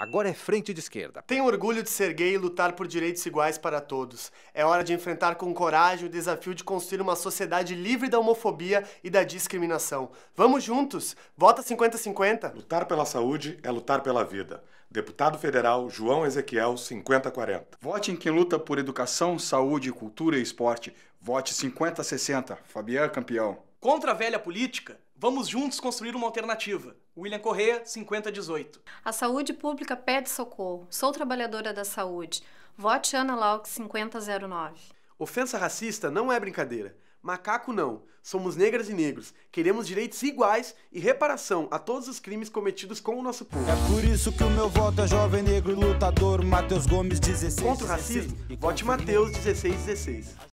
Agora é frente de esquerda. Tenho orgulho de ser gay e lutar por direitos iguais para todos. É hora de enfrentar com coragem o desafio de construir uma sociedade livre da homofobia e da discriminação. Vamos juntos! Vota 50-50! Lutar pela saúde é lutar pela vida. Deputado Federal João Ezequiel 5040. Vote em quem luta por educação, saúde, cultura e esporte. Vote 50-60. Fabiano Campeão. Contra a velha política, vamos juntos construir uma alternativa. William Correa, 5018. A saúde pública pede socorro. Sou trabalhadora da saúde. Vote Ana Laux, 5009. Ofensa racista não é brincadeira. Macaco não. Somos negras e negros. Queremos direitos iguais e reparação a todos os crimes cometidos com o nosso povo. É por isso que o meu voto é jovem negro lutador Matheus Gomes 16. Contra o racismo, vote Matheus 1616.